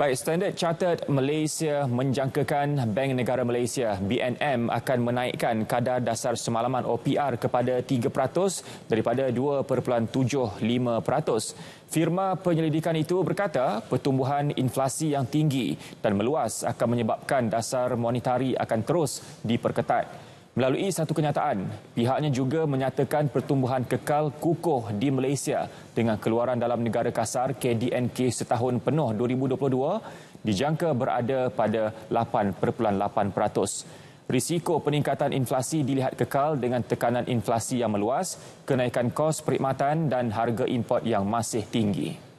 Baik, Standard Chartered Malaysia menjangkakan Bank Negara Malaysia BNM akan menaikkan kadar dasar semalaman OPR kepada 3% daripada 2.75%. Firma penyelidikan itu berkata pertumbuhan inflasi yang tinggi dan meluas akan menyebabkan dasar monetari akan terus diperketat. Melalui satu kenyataan, pihaknya juga menyatakan pertumbuhan kekal kukuh di Malaysia dengan keluaran dalam negara kasar KDNK setahun penuh 2022 dijangka berada pada 8.8%. Risiko peningkatan inflasi dilihat kekal dengan tekanan inflasi yang meluas, kenaikan kos perkhidmatan dan harga import yang masih tinggi.